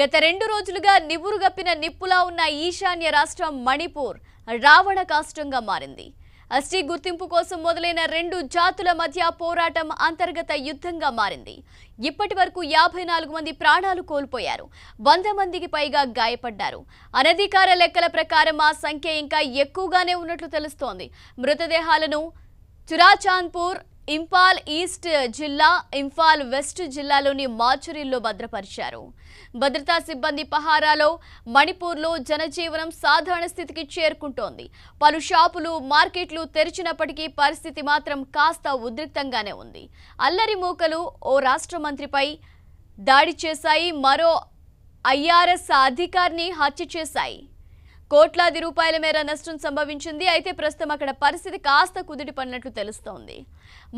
గత రెండు రోజులుగా నిబురుగప్పిన నిప్పులా ఉన్న ఈశాన్య రాష్ట్రం మణిపూర్ రావణ కాష్టంగా మారింది అస్టీ గుర్తింపు కోసం మొదలైన రెండు జాతుల మధ్య పోరాటం అంతర్గత యుద్ధంగా మారింది ఇప్పటి వరకు యాభై నాలుగు మంది ప్రాణాలు కోల్పోయారు వంద మందికి పైగా గాయపడ్డారు అనధికార లెక్కల ప్రకారం ఆ సంఖ్య ఇంకా ఎక్కువగానే ఉన్నట్లు తెలుస్తోంది మృతదేహాలను చురాచాంద్పూర్ ఇంఫాల్ ఈస్ట్ జిల్లా ఇంఫాల్ వెస్ట్ జిల్లాలోని మార్చురీల్లో భద్రపరిచారు భద్రతా సిబ్బంది పహారాలో మణిపూర్లో జనజీవనం సాధారణ స్థితికి చేరుకుంటోంది పలు షాపులు మార్కెట్లు తెరిచినప్పటికీ పరిస్థితి మాత్రం కాస్త ఉద్రిక్తంగానే ఉంది అల్లరి మూకలు ఓ రాష్ట్ర మంత్రిపై దాడి చేశాయి మరో ఐఆర్ఎస్ అధికారిని హత్య చేశాయి కోట్లాది రూపాయల మేర నష్టం సంభవించింది అయితే ప్రస్తుతం అక్కడ పరిస్థితి కాస్త కుదిటి పడినట్లు తెలుస్తోంది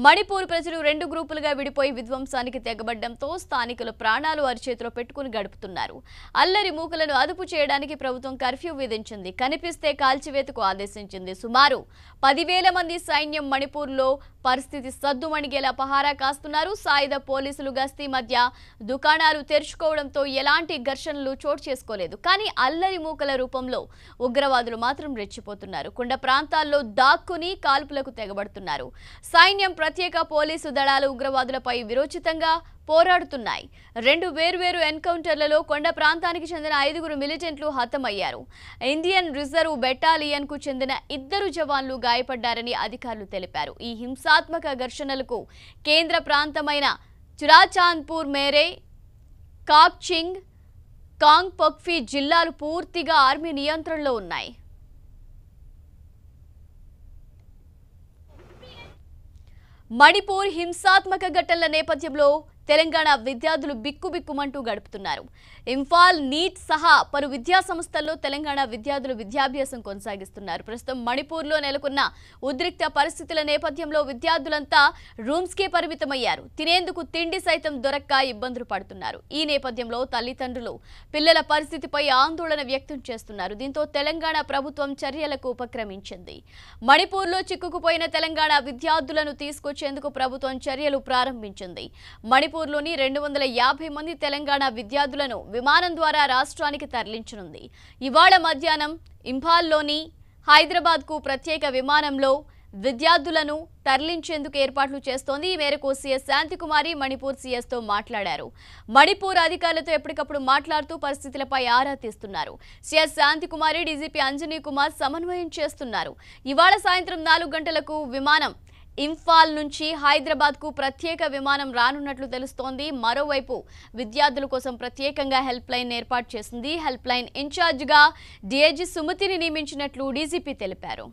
మణిపూర్ ప్రజలు రెండు గ్రూపులుగా విడిపోయి విధ్వంసానికి తెగబడ్డంతో స్థానికులు ప్రాణాలు వారి చేతిలో పెట్టుకుని గడుపుతున్నారు అల్లరి మూకలను అదుపు చేయడానికి ప్రభుత్వం కర్ఫ్యూ విధించింది కనిపిస్తే కాల్చివేతకు ఆదేశించింది సుమారు పదివేల మంది సైన్యం మణిపూర్లో పరిస్థితి సద్దుమణిగేలా పహారా కాస్తున్నారు సాయుధ పోలీసులు గస్తీ మధ్య దుకాణాలు తెరుచుకోవడంతో ఎలాంటి ఘర్షణలు చోటు చేసుకోలేదు కానీ అల్లరి మూకల రూపంలో ఉగ్రవాదులు మాత్రం రెచ్చిపోతున్నారు కొండ ప్రాంతాల్లో దాక్కుని కాల్పులకు తెగబడుతున్నారు సైన్యం ప్రత్యేక పోలీసు దళాలు ఉగ్రవాదులపై విరోచితంగా పోరాడుతున్నాయి రెండు వేర్వేరు ఎన్కౌంటర్లలో కొండ ప్రాంతానికి చెందిన ఐదుగురు మిలిటెంట్లు హతమయ్యారు ఇండియన్ రిజర్వ్ బెటాలియన్కు చెందిన ఇద్దరు జవాన్లు గాయపడ్డారని అధికారులు తెలిపారు ఈ హింసాత్మక ఘర్షణలకు కేంద్ర ప్రాంతమైన చురాచాంద్పూర్ మేరే కాక్చింగ్ కాంగ్ పక్ఫీ జిల్లాలు పూర్తిగా ఆర్మీ నియంత్రణలో ఉన్నాయి మణిపూర్ హింసాత్మక ఘటనల నేపథ్యంలో తెలంగాణ విద్యార్థులు బిక్కుబిక్కుమంటూ గడుపుతున్నారు ఇంఫాల్ నీట్ సహా పలు విద్యా సంస్థల్లో తెలంగాణ విద్యార్థులు విద్యాభ్యాసం కొనసాగిస్తున్నారు ప్రస్తుతం మణిపూర్లో నెలకొన్న ఉద్రిక్త పరిస్థితుల నేపథ్యంలో విద్యార్థులంతా రూమ్స్కే పరిమితమయ్యారు తినేందుకు తిండి సైతం దొరక్క ఇబ్బందులు పడుతున్నారు ఈ నేపథ్యంలో తల్లిదండ్రులు పిల్లల పరిస్థితిపై ఆందోళన వ్యక్తం చేస్తున్నారు దీంతో తెలంగాణ ప్రభుత్వం చర్యలకు ఉపక్రమించింది మణిపూర్లో చిక్కుకుపోయిన తెలంగాణ విద్యార్థులను తీసుకొచ్చేందుకు ప్రభుత్వం చర్యలు ప్రారంభించింది మణిపూర్ జైపూర్లోని రెండు వందల యాభై మంది తెలంగాణ విద్యార్థులను విమానం ద్వారా రాష్ట్రానికి తరలించనుంది ఇవాళ మధ్యాహ్నం ఇంఫాల్లోని హైదరాబాద్కు ప్రత్యేక విమానంలో విద్యార్థులను తరలించేందుకు ఏర్పాట్లు చేస్తోంది ఈ మేరకు సీఎస్ శాంతికుమారి మణిపూర్ సీఎస్తో మాట్లాడారు మణిపూర్ అధికారులతో ఎప్పటికప్పుడు మాట్లాడుతూ పరిస్థితులపై ఆరా తీస్తున్నారు సీఎస్ శాంతికుమారి డీజీపీ అంజనీ కుమార్ సమన్వయం చేస్తున్నారు ఇవాళ సాయంత్రం నాలుగు గంటలకు విమానం ఇంఫాల్ నుంచి హైదరాబాద్కు ప్రత్యేక విమానం రానున్నట్లు తెలుస్తోంది మరోవైపు విద్యార్థుల కోసం ప్రత్యేకంగా హెల్ప్ లైన్ ఏర్పాటు చేసింది హెల్ప్ లైన్ ఇన్ఛార్జిగా డిఐజీ సుమతిని నియమించినట్లు డీజీపీ తెలిపారు